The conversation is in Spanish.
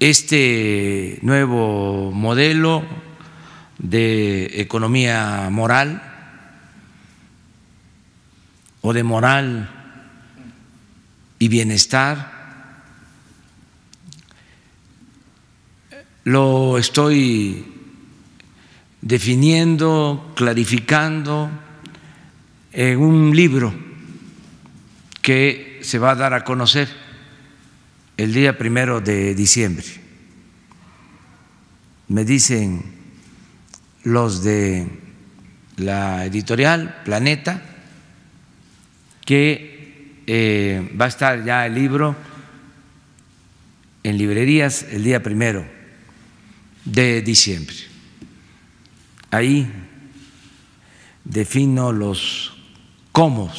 este nuevo modelo de economía moral o de moral y bienestar. Lo estoy definiendo, clarificando en un libro que se va a dar a conocer el día primero de diciembre. Me dicen los de la editorial Planeta que eh, va a estar ya el libro en librerías el día primero de diciembre. Ahí defino los cómo